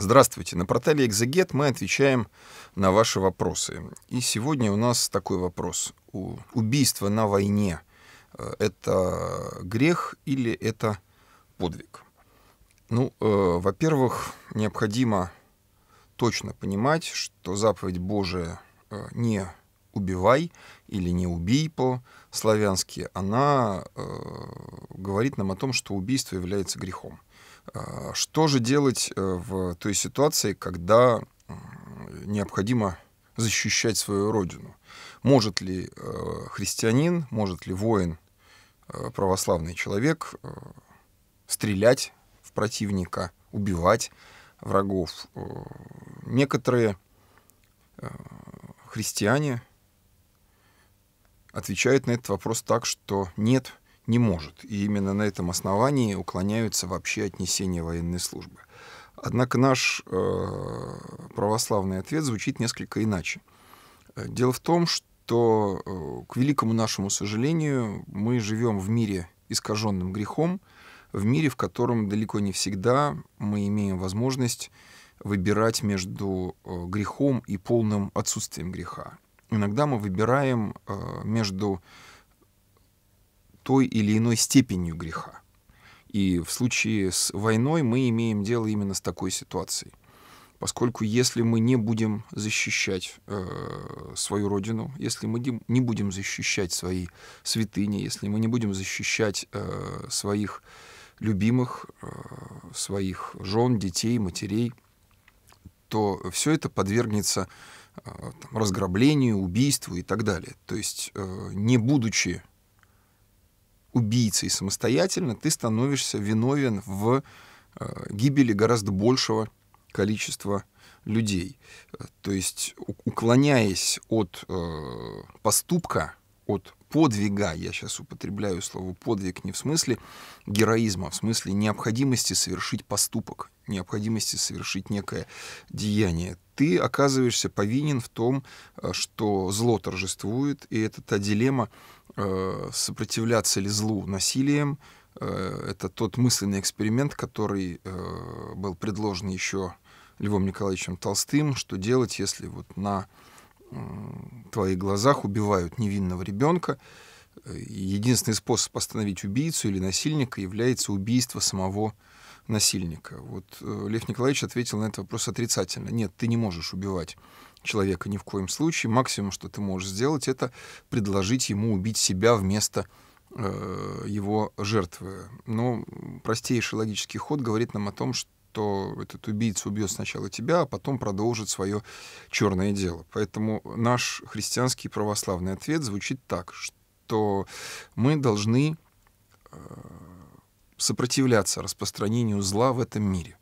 Здравствуйте. На портале «Экзегет» мы отвечаем на ваши вопросы. И сегодня у нас такой вопрос. Убийство на войне э, — это грех или это подвиг? Ну, э, во-первых, необходимо точно понимать, что заповедь Божия э, не «убивай» или «не убий» по-славянски, она э, говорит нам о том, что убийство является грехом. А, что же делать э, в той ситуации, когда необходимо защищать свою родину? Может ли э, христианин, может ли воин, э, православный человек стрелять в противника, убивать врагов? Некоторые христиане отвечают на этот вопрос так, что нет, не может. И именно на этом основании уклоняются вообще от военной службы. Однако наш э, православный ответ звучит несколько иначе. Э, дело в том, что, э, к великому нашему сожалению, мы живем в мире, искаженным грехом, в мире, в котором далеко не всегда мы имеем возможность выбирать между э, грехом и полным отсутствием греха. Иногда мы выбираем э, между той или иной степенью греха. И в случае с войной мы имеем дело именно с такой ситуацией. Поскольку если мы не будем защищать э, свою родину, если мы не будем защищать свои святыни, если мы не будем защищать э, своих любимых, э, своих жен, детей, матерей, то все это подвергнется э, там, разграблению, убийству и так далее. То есть э, не будучи убийцей самостоятельно, ты становишься виновен в э, гибели гораздо большего количества людей. Э, то есть уклоняясь от э, поступка, от подвига, я сейчас употребляю слово подвиг не в смысле героизма, а в смысле необходимости совершить поступок, необходимости совершить некое деяние. Ты оказываешься повинен в том, что зло торжествует, и это та дилемма, Э, сопротивляться ли злу насилием. Э, это тот мысленный эксперимент, который э, был предложен еще Львом Николаевичем Толстым, что делать, если вот на твоих глазах убивают невинного ребенка. Единственный способ остановить убийцу или насильника является убийство самого насильника. Вот Лев Николаевич ответил на этот вопрос отрицательно. Нет, ты не можешь убивать человека ни в коем случае. Максимум, что ты можешь сделать, это предложить ему убить себя вместо э, его жертвы. Но ну, простейший логический ход говорит нам о том, что что этот убийца убьет сначала тебя, а потом продолжит свое черное дело. Поэтому наш христианский православный ответ звучит так, что мы должны э, сопротивляться распространению зла в этом мире.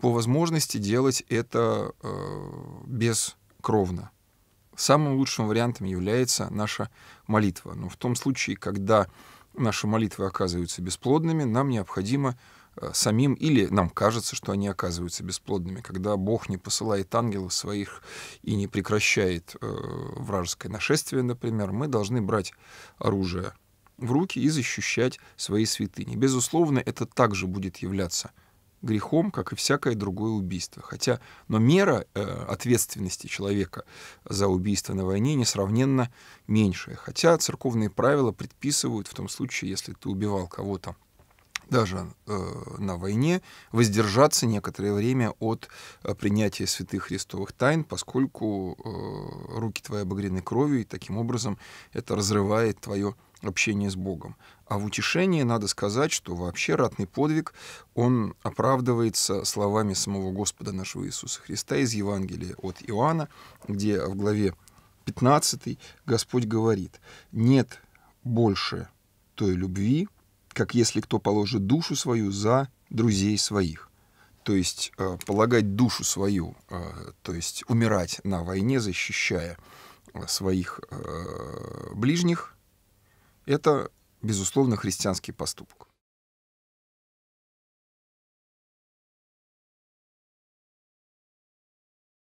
По возможности делать это э, без кровно. Самым лучшим вариантом является наша молитва. Но в том случае, когда наши молитвы оказываются бесплодными, нам необходимо э, самим, или нам кажется, что они оказываются бесплодными, когда Бог не посылает ангелов своих и не прекращает э, вражеское нашествие, например, мы должны брать оружие в руки и защищать свои святыни. Безусловно, это также будет являться грехом, как и всякое другое убийство. Хотя, но мера э, ответственности человека за убийство на войне несравненно меньшая. Хотя церковные правила предписывают в том случае, если ты убивал кого-то даже э, на войне, воздержаться некоторое время от э, принятия святых христовых тайн, поскольку э, руки твои обогрены кровью, и таким образом это разрывает твое общение с Богом. А в утешении надо сказать, что вообще ратный подвиг, он оправдывается словами самого Господа нашего Иисуса Христа из Евангелия от Иоанна, где в главе 15 Господь говорит, «Нет больше той любви, как если кто положит душу свою за друзей своих» то есть э, полагать душу свою, э, то есть умирать на войне, защищая э, своих ближних, это, безусловно, христианский поступок.